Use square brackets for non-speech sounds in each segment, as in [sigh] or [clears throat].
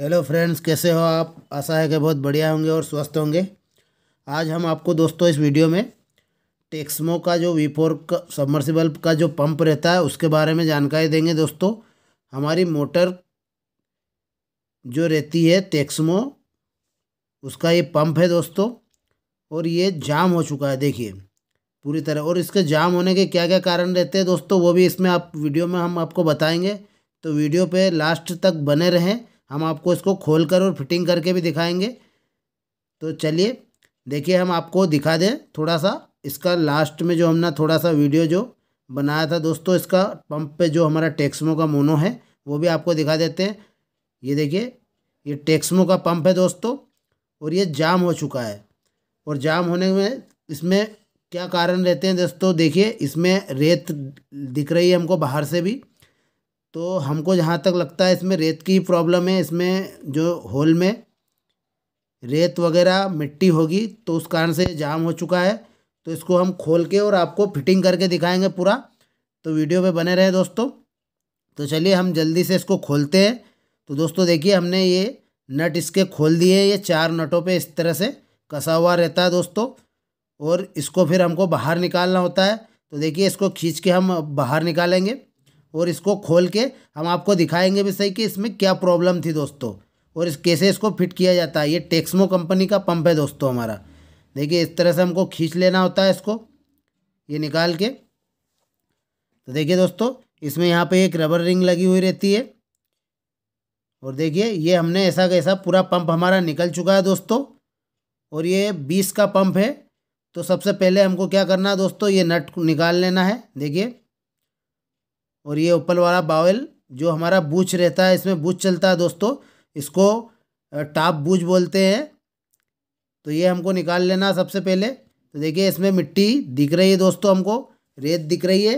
hello friends कैसे हो आप आशा है कि बहुत बढ़िया होंगे और स्वस्थ होंगे आज हम आपको दोस्तों इस वीडियो में टेक्समो का जो वी फोर सबमर्सिबल का जो पंप रहता है उसके बारे में जानकारी देंगे दोस्तों हमारी मोटर जो रहती है टेक्समो उसका ये पंप है दोस्तों और ये जाम हो चुका है देखिए पूरी तरह और इसके जाम होने के क्या क्या कारण रहते हैं दोस्तों वो भी इसमें आप वीडियो में हम आपको बताएंगे तो वीडियो पे लास्ट तक बने रहें हम आपको इसको खोल कर और फिटिंग करके भी दिखाएंगे तो चलिए देखिए हम आपको दिखा दें थोड़ा सा इसका लास्ट में जो हमने थोड़ा सा वीडियो जो बनाया था दोस्तों इसका पंप पे जो हमारा टेक्समो का मोनो है वो भी आपको दिखा देते हैं ये देखिए ये टेक्समो का पंप है दोस्तों और ये जाम हो चुका है और जाम होने में इसमें क्या कारण रहते हैं दोस्तों देखिए इसमें रेत दिख रही है हमको बाहर से भी तो हमको जहाँ तक लगता है इसमें रेत की प्रॉब्लम है इसमें जो होल में रेत वगैरह मिट्टी होगी तो उस कारण से जाम हो चुका है तो इसको हम खोल के और आपको फिटिंग करके दिखाएंगे पूरा तो वीडियो पे बने रहे दोस्तों तो चलिए हम जल्दी से इसको खोलते हैं तो दोस्तों देखिए हमने ये नट इसके खोल दिए ये चार नटों पे इस तरह से कसा हुआ रहता है दोस्तों और इसको फिर हमको बाहर निकालना होता है तो देखिए इसको खींच के हम बाहर निकालेंगे और इसको खोल के हम आपको दिखाएंगे भी सही कि इसमें क्या प्रॉब्लम थी दोस्तों और इस कैसे इसको फिट किया जाता है ये टेक्समो कंपनी का पंप है दोस्तों हमारा देखिए इस तरह से हमको खींच लेना होता है इसको ये निकाल के तो देखिए दोस्तों इसमें यहाँ पे एक रबर रिंग लगी हुई रहती है और देखिए ये हमने ऐसा कैसा पूरा पंप हमारा निकल चुका है दोस्तों और ये बीस का पंप है तो सबसे पहले हमको क्या करना है दोस्तों ये नट निकाल लेना है देखिए और ये ऊपर वाला बावल जो हमारा बूछ रहता है इसमें बूछ चलता है दोस्तों इसको टाप बूझ बोलते हैं तो ये हमको निकाल लेना सबसे पहले तो देखिए इसमें मिट्टी दिख रही है दोस्तों हमको रेत दिख रही है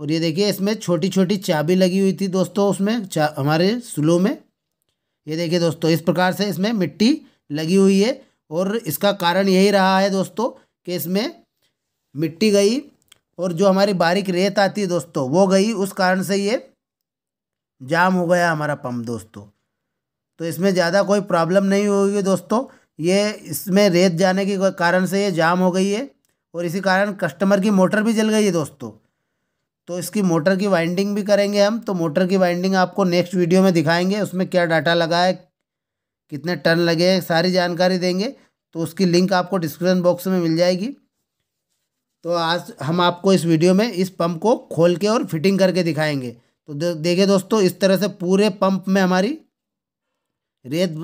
और ये देखिए इसमें छोटी छोटी चाबी लगी हुई थी दोस्तों उसमें चा हमारे स्लो में ये देखिए दोस्तों इस प्रकार से इसमें मिट्टी लगी हुई है और इसका कारण यही रहा है दोस्तों कि इसमें मिट्टी गई और जो हमारी बारीक रेत आती है दोस्तों वो गई उस कारण से ये जाम हो गया हमारा पंप दोस्तों तो इसमें ज़्यादा कोई प्रॉब्लम नहीं होगी दोस्तों ये इसमें रेत जाने के कारण से ये जाम हो गई है और इसी कारण कस्टमर की मोटर भी जल गई है दोस्तों तो इसकी मोटर की वाइंडिंग भी करेंगे हम तो मोटर की वाइंडिंग आपको नेक्स्ट वीडियो में दिखाएंगे उसमें क्या डाटा लगा है कितने टन लगे हैं सारी जानकारी देंगे तो उसकी लिंक आपको डिस्क्रिप्शन बॉक्स में मिल जाएगी तो आज हम आपको इस वीडियो में इस पंप को खोल के और फिटिंग करके दिखाएंगे तो देखिए दोस्तों इस तरह से पूरे पंप में हमारी रेत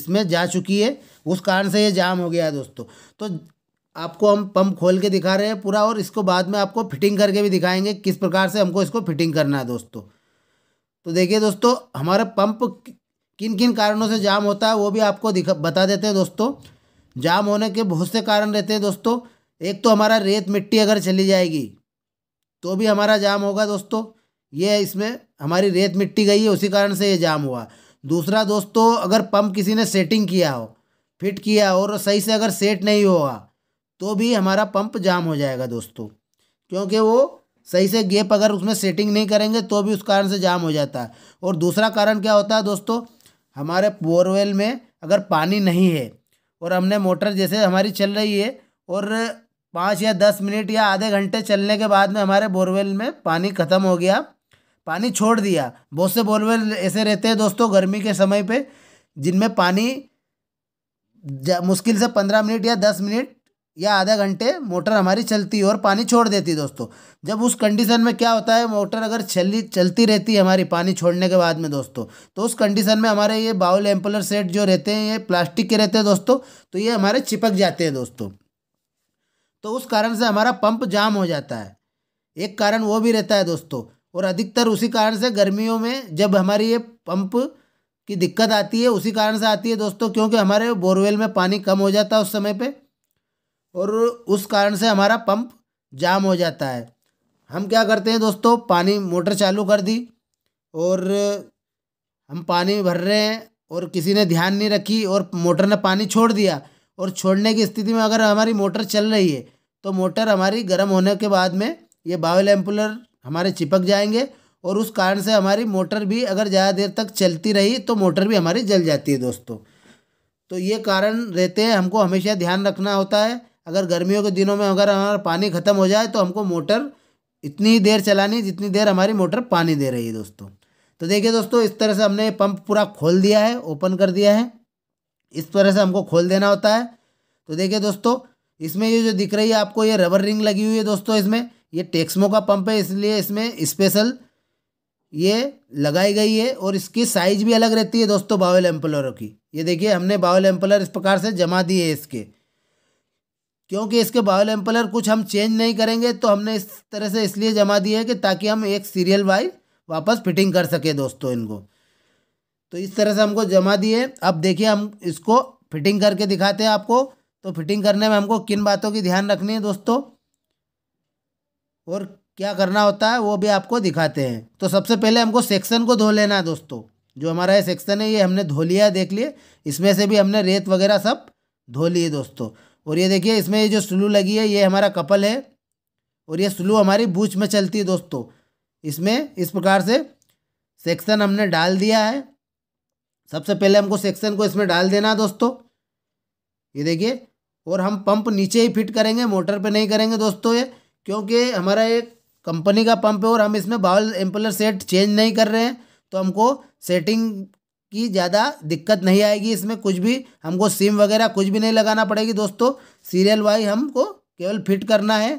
इसमें जा चुकी है उस कारण से ये जाम हो गया है दोस्तों तो आपको हम पंप खोल के दिखा रहे हैं पूरा और इसको बाद में आपको फिटिंग करके भी दिखाएंगे किस प्रकार से हमको इसको फिटिंग करना है दोस्तों तो देखिए दोस्तों हमारा पंप किन किन कारणों से जाम होता है वो भी आपको दिखा बता देते हैं दोस्तों जाम होने के बहुत से कारण रहते हैं दोस्तों एक तो हमारा रेत मिट्टी अगर चली जाएगी तो भी हमारा जाम होगा दोस्तों ये इसमें हमारी रेत मिट्टी गई है उसी कारण से ये जाम हुआ दूसरा दोस्तों अगर पंप किसी ने सेटिंग किया हो फिट किया और सही से अगर सेट नहीं हुआ तो भी हमारा पंप जाम हो जाएगा दोस्तों क्योंकि वो सही से गेप अगर उसमें सेटिंग नहीं करेंगे तो भी उस कारण से जाम हो जाता है और दूसरा कारण क्या होता है दोस्तों हमारे बोरवेल में अगर पानी नहीं है और हमने मोटर जैसे हमारी चल रही है और पाँच या दस मिनट या आधे घंटे चलने के बाद में हमारे बोरवेल में पानी ख़त्म हो गया पानी छोड़ दिया बहुत से बोरवेल ऐसे रहते हैं दोस्तों गर्मी के समय पे जिनमें पानी मुश्किल से पंद्रह मिनट या दस मिनट या आधा घंटे मोटर हमारी चलती और पानी छोड़ देती दोस्तों जब उस कंडीशन में क्या होता है मोटर अगर चली चलती रहती है हमारी पानी छोड़ने के बाद में दोस्तों तो उस कंडीशन में हमारे ये बाउल एम्पलर सेट जो रहते हैं ये प्लास्टिक के रहते हैं दोस्तों तो ये हमारे चिपक जाते हैं दोस्तों तो उस कारण से हमारा पंप जाम हो जाता है एक कारण वो भी रहता है दोस्तों और अधिकतर उसी कारण से गर्मियों में जब हमारी ये पंप की दिक्कत आती है उसी कारण से आती है दोस्तों क्योंकि हमारे बोरवेल में पानी कम हो जाता है उस समय पे और उस कारण से हमारा पंप जाम हो जाता है हम क्या करते हैं दोस्तों पानी मोटर चालू कर दी और हम पानी भर रहे हैं और किसी ने ध्यान नहीं रखी और मोटर ने पानी छोड़ दिया और छोड़ने की स्थिति में अगर हमारी मोटर चल रही है तो मोटर हमारी गर्म होने के बाद में ये बावल एम्पुलर हमारे चिपक जाएंगे और उस कारण से हमारी मोटर भी अगर ज़्यादा देर तक चलती रही तो मोटर भी हमारी जल जाती है दोस्तों तो ये कारण रहते हैं हमको हमेशा ध्यान रखना होता है अगर गर्मियों के दिनों में अगर हमारा पानी ख़त्म हो जाए तो हमको मोटर इतनी देर चलानी जितनी देर हमारी मोटर पानी दे रही है दोस्तों तो देखिए दोस्तों इस तरह से हमने पंप पूरा खोल दिया है ओपन कर दिया है इस तरह से हमको खोल देना होता है तो देखिए दोस्तों इसमें ये जो दिख रही है आपको ये रबर रिंग लगी हुई है दोस्तों इसमें ये टेक्समो का पंप है इसलिए इसमें स्पेशल ये लगाई गई है और इसकी साइज भी अलग रहती है दोस्तों बावल एम्पलरों की ये देखिए हमने बावल एम्पलर इस प्रकार से जमा दिए है इसके क्योंकि इसके बावल एम्पलर कुछ हम चेंज नहीं करेंगे तो हमने इस तरह से इसलिए जमा दिए है कि ताकि हम एक सीरियल वाइज वापस फिटिंग कर सके दोस्तों इनको तो इस तरह से हमको जमा दिए अब देखिए हम इसको फिटिंग करके दिखाते हैं आपको तो फिटिंग करने में हमको किन बातों की ध्यान रखनी है दोस्तों और क्या करना होता है वो भी आपको दिखाते हैं तो सबसे पहले हमको सेक्शन को धो लेना है दोस्तों जो हमारा ये सेक्शन है ये हमने धो लिया देख लिए इसमें से भी हमने रेत वगैरह सब धो लिए दोस्तों और ये देखिए इसमें ये जो स्लू लगी है ये हमारा कपल है और ये स्लू हमारी बूच में चलती है दोस्तों इसमें इस प्रकार से सेक्शन हमने डाल दिया है सबसे पहले हमको सेक्शन को इसमें डाल देना दोस्तों ये देखिए और हम पंप नीचे ही फिट करेंगे मोटर पे नहीं करेंगे दोस्तों ये क्योंकि हमारा एक कंपनी का पंप है और हम इसमें बावल एम्पलर सेट चेंज नहीं कर रहे हैं तो हमको सेटिंग की ज़्यादा दिक्कत नहीं आएगी इसमें कुछ भी हमको सिम वगैरह कुछ भी नहीं लगाना पड़ेगी दोस्तों सीरियल वाई हमको केवल फिट करना है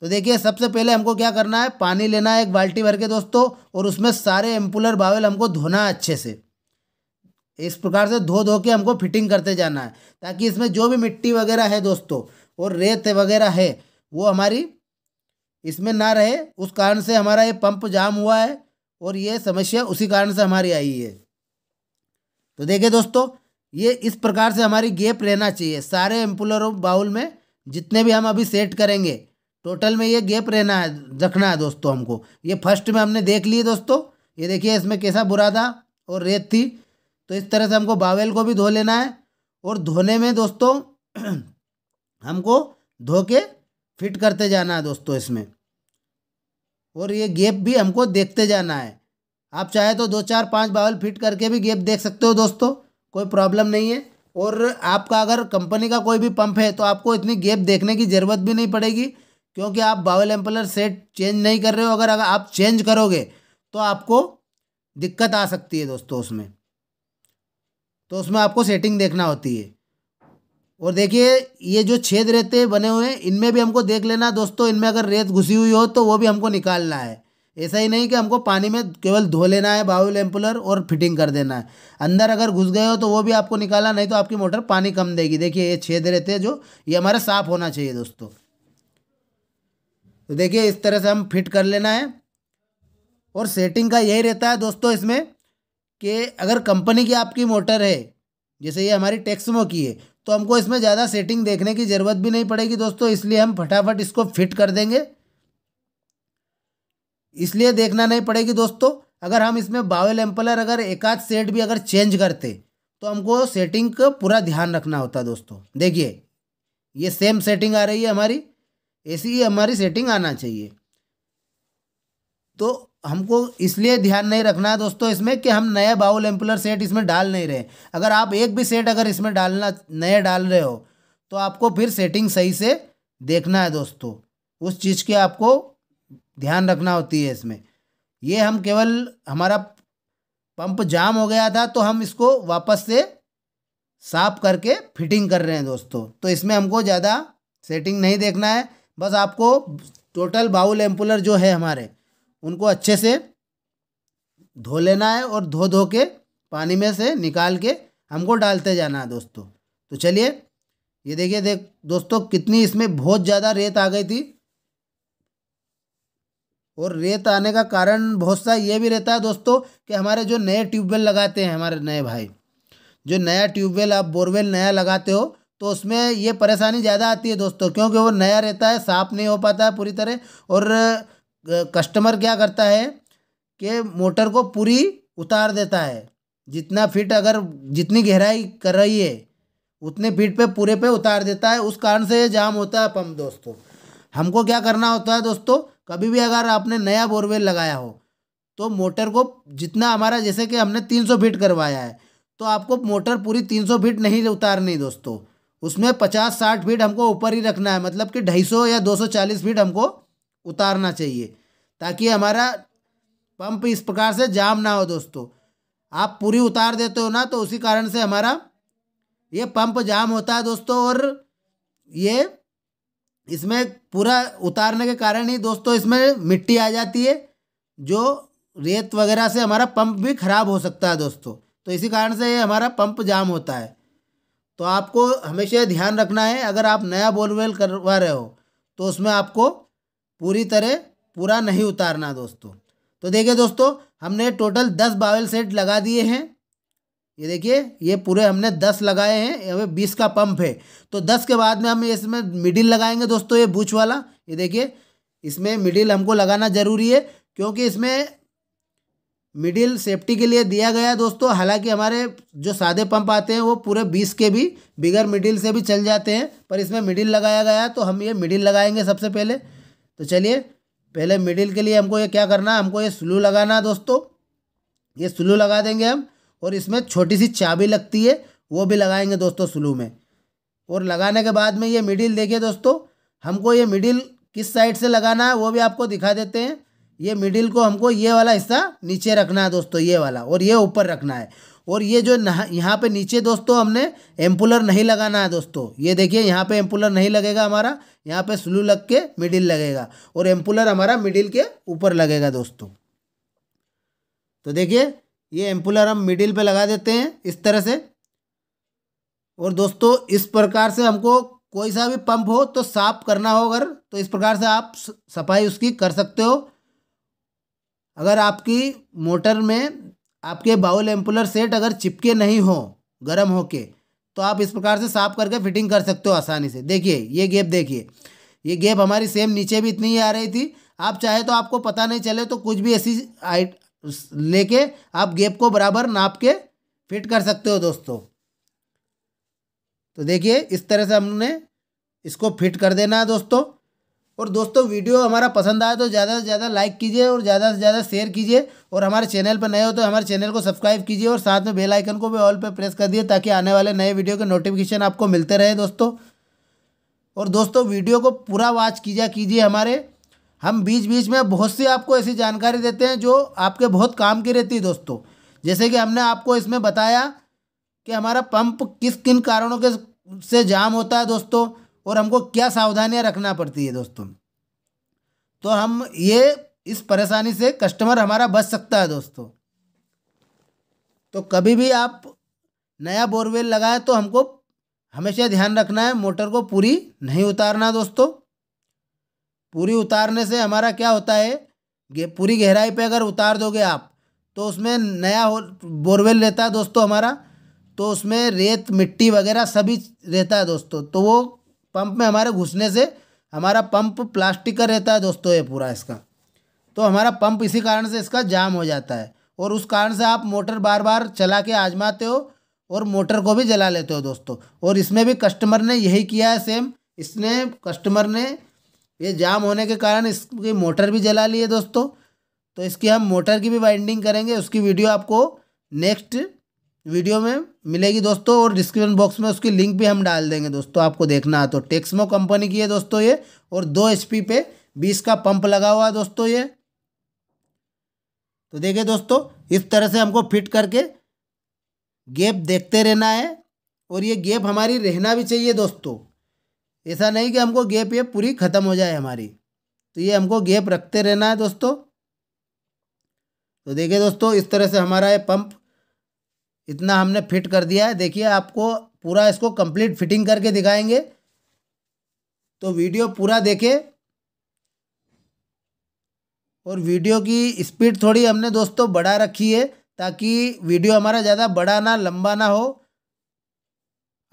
तो देखिए सबसे पहले हमको क्या करना है पानी लेना है एक बाल्टी भर के दोस्तों और उसमें सारे एम्पुलर बावल हमको धोना है अच्छे से इस प्रकार से धो धो के हमको फिटिंग करते जाना है ताकि इसमें जो भी मिट्टी वगैरह है दोस्तों और रेत वगैरह है वो हमारी इसमें ना रहे उस कारण से हमारा ये पंप जाम हुआ है और ये समस्या उसी कारण से हमारी आई है तो देखिए दोस्तों ये इस प्रकार से हमारी गेप रहना चाहिए सारे एम्पुलर और बाउल में जितने भी हम अभी सेट करेंगे टोटल में ये गेप रहना है रखना है दोस्तों हमको ये फर्स्ट में हमने देख लिए दोस्तों ये देखिए इसमें कैसा बुरा था और रेत थी तो इस तरह से हमको बावेल को भी धो लेना है और धोने में दोस्तों [clears throat] हमको धो के फिट करते जाना है दोस्तों इसमें और ये गेप भी हमको देखते जाना है आप चाहे तो दो चार पाँच बावल फिट करके भी गेप देख सकते हो दोस्तों कोई प्रॉब्लम नहीं है और आपका अगर कंपनी का कोई भी पंप है तो आपको इतनी गेप देखने की ज़रूरत भी नहीं पड़ेगी क्योंकि आप बावल एम्पलर सेट चेंज नहीं कर रहे हो अगर अगर आप चेंज करोगे तो आपको दिक्कत आ सकती है दोस्तों उसमें तो उसमें आपको सेटिंग देखना होती है और देखिए ये जो छेद रहते बने हुए हैं इनमें भी हमको देख लेना दोस्तों इनमें अगर रेत घुसी हुई हो तो वो भी हमको निकालना है ऐसा ही नहीं कि हमको पानी में केवल धो लेना है बाउल एम्पुलर और फिटिंग कर देना है अंदर अगर घुस गए हो तो वो भी आपको निकालना नहीं तो आपकी मोटर पानी कम देगी देखिए ये छेद रहते हैं जो ये हमारा साफ़ होना चाहिए दोस्तों तो देखिए इस तरह से हम फिट कर लेना है और सेटिंग का यही रहता है दोस्तों इसमें कि अगर कंपनी की आपकी मोटर है जैसे ये हमारी टेक्समो की है तो हमको इसमें ज़्यादा सेटिंग देखने की ज़रूरत भी नहीं पड़ेगी दोस्तों इसलिए हम फटाफट इसको फिट कर देंगे इसलिए देखना नहीं पड़ेगी दोस्तों अगर हम इसमें बावल एम्पलर अगर एक आध सेट भी अगर चेंज करते तो हमको सेटिंग का पूरा ध्यान रखना होता दोस्तों देखिए ये सेम सेटिंग आ रही है हमारी ऐसी ही हमारी सेटिंग आना चाहिए तो हमको इसलिए ध्यान नहीं रखना है दोस्तों इसमें कि हम नए बाउल एम्पुलर सेट इसमें डाल नहीं रहे अगर आप एक भी सेट अगर इसमें डालना नए डाल रहे हो तो आपको फिर सेटिंग सही से देखना है दोस्तों उस चीज़ के आपको ध्यान रखना होती है इसमें ये हम केवल हमारा पंप जाम हो गया था तो हम इसको वापस से साफ करके फिटिंग कर रहे हैं दोस्तों तो इसमें हमको ज़्यादा सेटिंग नहीं देखना है बस आपको टोटल बाउल एम्पुलर जो है हमारे उनको अच्छे से धो लेना है और धो धो के पानी में से निकाल के हमको डालते जाना है दोस्तों तो चलिए ये देखिए देख दोस्तों कितनी इसमें बहुत ज़्यादा रेत आ गई थी और रेत आने का कारण बहुत सा ये भी रहता है दोस्तों कि हमारे जो नए ट्यूबवेल लगाते हैं हमारे नए भाई जो नया ट्यूबवेल आप बोरवेल नया लगाते हो तो उसमें ये परेशानी ज़्यादा आती है दोस्तों क्योंकि वो नया रहता है साफ नहीं हो पाता है पूरी तरह और कस्टमर क्या करता है कि मोटर को पूरी उतार देता है जितना फिट अगर जितनी गहराई कर रही है उतने फिट पे पूरे पे उतार देता है उस कारण से ये जाम होता है पंप दोस्तों हमको क्या करना होता है दोस्तों कभी भी अगर आपने नया बोरवेल लगाया हो तो मोटर को जितना हमारा जैसे कि हमने तीन सौ फिट करवाया है तो आपको मोटर पूरी तीन सौ फिट नहीं उतारनी दोस्तों उसमें पचास साठ फीट हमको ऊपर ही रखना है मतलब कि ढाई सौ या दो सौ चालीस फीट हमको उतारना चाहिए ताकि हमारा पंप इस प्रकार से जाम ना हो दोस्तों आप पूरी उतार देते हो ना तो उसी कारण से हमारा ये पंप जाम होता है दोस्तों और ये इसमें पूरा उतारने के कारण ही दोस्तों इसमें मिट्टी आ जाती है जो रेत वगैरह से हमारा पंप भी ख़राब हो सकता है दोस्तों तो इसी कारण से ये हमारा पंप जाम होता है तो आपको हमेशा ध्यान रखना है अगर आप नया बोरवेल करवा रहे हो तो उसमें आपको पूरी तरह पूरा नहीं उतारना दोस्तों तो देखिए दोस्तों हमने टोटल दस बावल सेट लगा दिए हैं ये देखिए ये पूरे हमने दस लगाए हैं अभी बीस का पंप है तो दस के बाद में हम इसमें मिडिल लगाएंगे दोस्तों ये बूछ वाला ये देखिए इसमें मिडिल हमको लगाना ज़रूरी है क्योंकि इसमें मिडिल सेफ्टी के लिए दिया गया दोस्तों हालांकि हमारे जो सादे पंप आते हैं वो पूरे बीस के भी बिगर मिडिल से भी चल जाते हैं पर इसमें मिडिल लगाया गया तो हम ये मिडिल लगाएंगे सबसे पहले तो चलिए पहले मिडिल के लिए हमको ये क्या करना है हमको ये स्लू लगाना है दोस्तों ये स्लू लगा देंगे हम और इसमें छोटी सी चाबी लगती है वो भी लगाएंगे दोस्तों स्लू में और लगाने के बाद में ये मिडिल देखिए दोस्तों हमको ये मिडिल किस साइड से लगाना है वो भी आपको दिखा देते हैं ये मिडिल को हमको ये वाला हिस्सा नीचे रखना है दोस्तों ये वाला और ये ऊपर रखना है और ये जो यहाँ पे नीचे दोस्तों हमने एम्पुलर नहीं लगाना है दोस्तों ये देखिए यहाँ पे एम्पुलर नहीं लगेगा हमारा यहाँ पे स्लू लग के मिडिल लगेगा और एम्पुलर हमारा मिडिल के ऊपर लगेगा दोस्तों तो देखिए ये एम्पुलर हम मिडिल पे लगा देते हैं इस तरह से और दोस्तों इस प्रकार से हमको कोई सा भी पंप हो तो साफ करना हो अगर तो इस प्रकार से आप सफाई उसकी कर सकते हो अगर आपकी मोटर में आपके बाउल एम्पुलर सेट अगर चिपके नहीं हो गर्म के तो आप इस प्रकार से साफ करके फिटिंग कर सकते हो आसानी से देखिए ये गेप देखिए ये गेप हमारी सेम नीचे भी इतनी ही आ रही थी आप चाहे तो आपको पता नहीं चले तो कुछ भी ऐसी आइट लेके आप गेप को बराबर नाप के फिट कर सकते हो दोस्तों तो देखिए इस तरह से हमने इसको फिट कर देना है दोस्तों और दोस्तों वीडियो हमारा पसंद आया तो ज़्यादा से ज़्यादा लाइक कीजिए और ज़्यादा से ज़्यादा शेयर कीजिए और हमारे चैनल पर नए हो तो हमारे चैनल को सब्सक्राइब कीजिए और साथ में बेल आइकन को भी ऑल पर प्रेस कर दिए ताकि आने वाले नए वीडियो के नोटिफिकेशन आपको मिलते रहे दोस्तों और दोस्तों वीडियो को पूरा वॉच कीजिए कीजिए हमारे हम बीच बीच में बहुत सी आपको ऐसी जानकारी देते हैं जो आपके बहुत काम की रहती है दोस्तों जैसे कि हमने आपको इसमें बताया कि हमारा पंप किस किन कारणों के से जाम होता है दोस्तों और हमको क्या सावधानियाँ रखना पड़ती है दोस्तों तो हम ये इस परेशानी से कस्टमर हमारा बच सकता है दोस्तों तो कभी भी आप नया बोरवेल लगाए तो हमको हमेशा ध्यान रखना है मोटर को पूरी नहीं उतारना दोस्तों पूरी उतारने से हमारा क्या होता है पूरी गहराई पे अगर उतार दोगे आप तो उसमें नया बोरवेल रहता है दोस्तों हमारा तो उसमें रेत मिट्टी वगैरह सभी रहता है दोस्तों तो वो पंप में हमारे घुसने से हमारा पंप प्लास्टिक का रहता है दोस्तों ये पूरा इसका तो हमारा पंप इसी कारण से इसका जाम हो जाता है और उस कारण से आप मोटर बार बार चला के आजमाते हो और मोटर को भी जला लेते हो दोस्तों और इसमें भी कस्टमर ने यही किया है सेम इसने कस्टमर ने ये जाम होने के कारण इसकी मोटर भी जला ली है दोस्तों तो इसकी हम मोटर की भी वाइंडिंग करेंगे उसकी वीडियो आपको नेक्स्ट वीडियो में मिलेगी दोस्तों और डिस्क्रिप्शन बॉक्स में उसकी लिंक भी हम डाल देंगे दोस्तों आपको देखना है तो टेक्समो कंपनी की है दोस्तों ये और दो एच पे बीस का पंप लगा हुआ है दोस्तों ये तो देखिए दोस्तों इस तरह से हमको फिट करके गेप देखते रहना है और ये गेप हमारी रहना भी चाहिए दोस्तों ऐसा नहीं कि हमको गेप ये पूरी ख़त्म हो जाए हमारी तो ये हमको गेप रखते रहना है दोस्तों तो देखिए दोस्तों इस तरह से हमारा ये पंप इतना हमने फिट कर दिया है देखिए आपको पूरा इसको कंप्लीट फिटिंग करके दिखाएंगे तो वीडियो पूरा देखें और वीडियो की स्पीड थोड़ी हमने दोस्तों बढ़ा रखी है ताकि वीडियो हमारा ज़्यादा बड़ा ना लंबा ना हो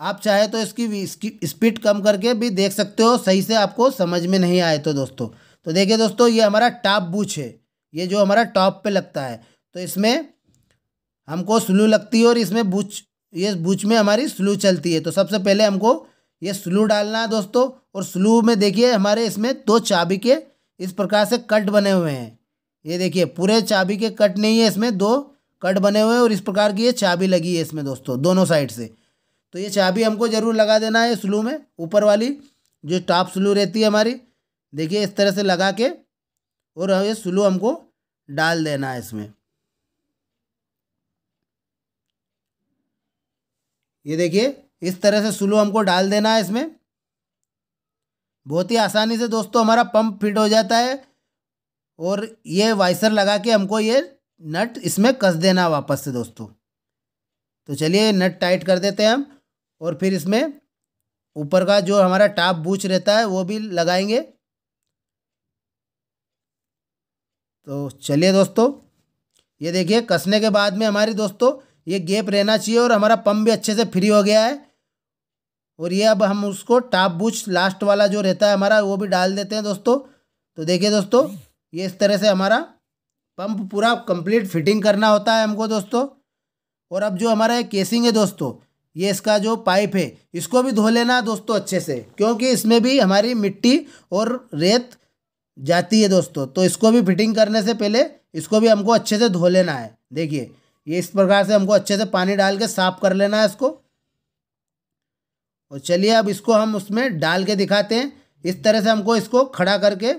आप चाहे तो इसकी, स्पीड कम करके भी देख सकते हो सही से आपको समझ में नहीं आए तो दोस्तों तो देखिए दोस्तों ये हमारा टॉप बूच है ये जो हमारा टॉप पे लगता है तो इसमें हमको स्लू लगती है और इसमें बुच ये बुच में हमारी स्लू चलती है तो सबसे पहले हमको ये स्लू डालना है दोस्तों और स्लू में देखिए हमारे इसमें दो चाबी के इस प्रकार से कट बने हुए हैं ये देखिए पूरे चाबी के कट नहीं है इसमें दो कट बने हुए हैं और इस प्रकार की ये चाबी लगी है इसमें दोस्तों दोनों साइड से तो ये चाबी हमको ज़रूर लगा देना है स्लू में ऊपर वाली जो टॉप स्लू रहती है हमारी देखिए इस तरह से लगा के और ये स्लू हमको डाल देना है इसमें ये देखिए इस तरह से स्लो हमको डाल देना है इसमें बहुत ही आसानी से दोस्तों हमारा पंप फिट हो जाता है और ये वाइसर लगा के हमको ये नट इसमें कस देना वापस से दोस्तों तो चलिए नट टाइट कर देते हैं हम और फिर इसमें ऊपर का जो हमारा टाप बूच रहता है वो भी लगाएंगे तो चलिए दोस्तों ये देखिए कसने के बाद में हमारी दोस्तों ये गैप रहना चाहिए और हमारा पम्प भी अच्छे से फ्री हो गया है और ये अब हम उसको टाप बुच लास्ट वाला जो रहता है हमारा वो भी डाल देते हैं दोस्तों तो देखिए दोस्तों ये इस तरह से हमारा पंप पूरा कंप्लीट फिटिंग करना होता है हमको दोस्तों और अब जो हमारा केसिंग है दोस्तों ये इसका जो पाइप है इसको भी धो लेना दोस्तों अच्छे से क्योंकि इसमें भी हमारी मिट्टी और रेत जाती है दोस्तों तो इसको भी फिटिंग करने से पहले इसको भी हमको अच्छे से धो लेना है देखिए ये इस प्रकार से हमको अच्छे से पानी डाल के साफ कर लेना है इसको और चलिए अब इसको हम उसमें डाल के दिखाते हैं इस तरह से हमको इसको खड़ा करके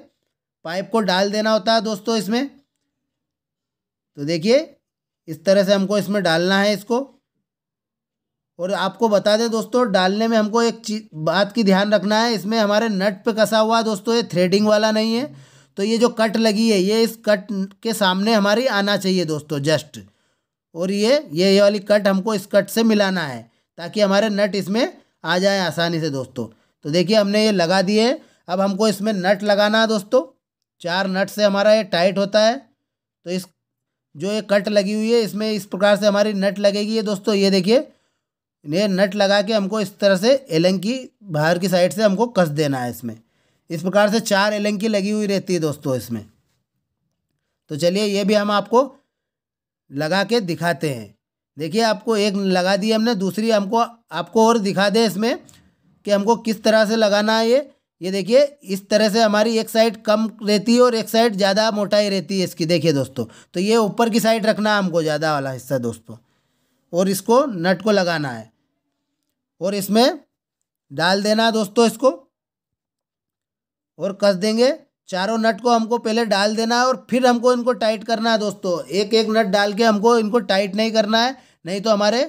पाइप को डाल देना होता है दोस्तों इसमें तो देखिए इस तरह से हमको इसमें डालना है इसको और आपको बता दें दोस्तों डालने में हमको एक चीज बात की ध्यान रखना है इसमें हमारे नट पे कसा हुआ दोस्तों ये थ्रेडिंग वाला नहीं है तो ये जो कट लगी है ये इस कट के सामने हमारी आना चाहिए दोस्तों जस्ट और ये ये ये वाली कट हमको इस कट से मिलाना है ताकि हमारे नट इसमें आ जाए आसानी से दोस्तों तो देखिए हमने ये लगा दिए अब हमको इसमें नट लगाना है दोस्तों चार नट से हमारा ये टाइट होता है तो इस जो ये कट लगी हुई है इसमें इस प्रकार से हमारी नट लगेगी ये दोस्तों ये देखिए ये नट लगा के हमको इस तरह से एलंकी बाहर की साइड से हमको कस देना है इसमें इस प्रकार से चार एलंकी लगी हुई रहती है दोस्तों इसमें तो चलिए ये भी हम आपको लगा के दिखाते हैं देखिए आपको एक लगा दी हमने दूसरी हमको आपको और दिखा दें इसमें कि हमको किस तरह से लगाना है ये ये देखिए इस तरह से हमारी एक साइड कम रहती है और एक साइड ज़्यादा मोटाई रहती है इसकी देखिए दोस्तों तो ये ऊपर की साइड रखना है हमको ज़्यादा वाला हिस्सा दोस्तों और इसको नट को लगाना है और इसमें डाल देना है दोस्तों इसको और कस देंगे चारों नट को हमको पहले डाल देना है और फिर हमको इनको टाइट करना है दोस्तों एक एक नट डाल के हमको इनको टाइट नहीं करना है नहीं तो हमारे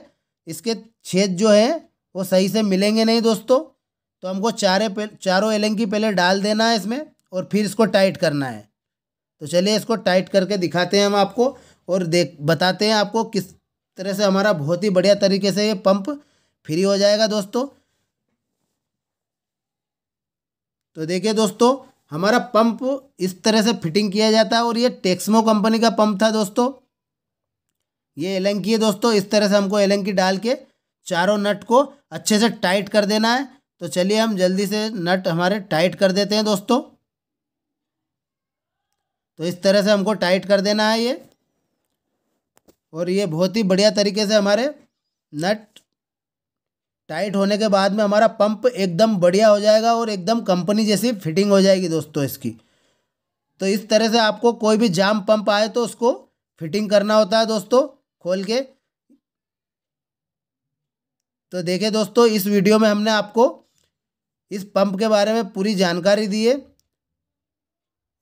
इसके छेद जो है वो सही से मिलेंगे नहीं दोस्तों तो हमको चारे चारों एलंकी पहले डाल देना है इसमें और फिर इसको टाइट करना है तो चलिए इसको टाइट करके दिखाते हैं हम आपको और देख बताते हैं आपको किस तरह से हमारा बहुत ही बढ़िया तरीके से ये पंप फ्री हो जाएगा दोस्तों तो देखिए दोस्तों हमारा पंप इस तरह से फिटिंग किया जाता है और ये टेक्समो कंपनी का पंप था दोस्तों ये एलंकी है दोस्तों इस तरह से हमको एलंकी डाल के चारों नट को अच्छे से टाइट कर देना है तो चलिए हम जल्दी से नट हमारे टाइट कर देते हैं दोस्तों तो इस तरह से हमको टाइट कर देना है ये और ये बहुत ही बढ़िया तरीके से हमारे नट टाइट होने के बाद में हमारा पंप एकदम बढ़िया हो जाएगा और एकदम कंपनी जैसी फिटिंग हो जाएगी दोस्तों इसकी तो इस तरह से आपको कोई भी जाम पंप आए तो उसको फिटिंग करना होता है दोस्तों खोल के तो देखे दोस्तों इस वीडियो में हमने आपको इस पंप के बारे में पूरी जानकारी दी है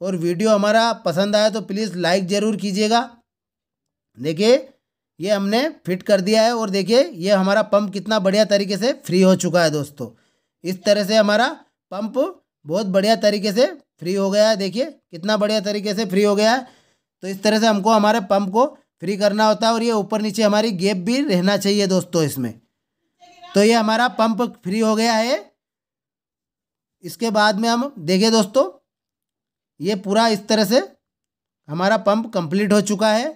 और वीडियो हमारा पसंद आया तो प्लीज़ लाइक ज़रूर कीजिएगा देखिए ये हमने फिट कर दिया है और देखिए ये हमारा पंप कितना बढ़िया तरीके से फ्री हो चुका है दोस्तों इस तरह से हमारा पंप बहुत बढ़िया तरीके से फ्री हो गया है देखिए कितना बढ़िया तरीके से फ्री हो गया है तो इस तरह से हमको हमारे पंप को फ्री करना होता है और ये ऊपर नीचे हमारी गेप भी रहना चाहिए दोस्तों इसमें तो ये हमारा पंप फ्री हो गया है इसके बाद में हम देखें दोस्तों ये पूरा इस तरह से हमारा पंप कंप्लीट हो चुका है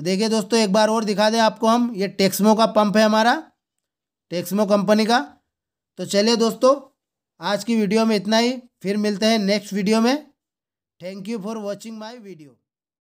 तो देखिए दोस्तों एक बार और दिखा दें आपको हम ये टेक्समो का पंप है हमारा टेक्समो कंपनी का तो चलिए दोस्तों आज की वीडियो में इतना ही फिर मिलते हैं नेक्स्ट वीडियो में thank you for watching my video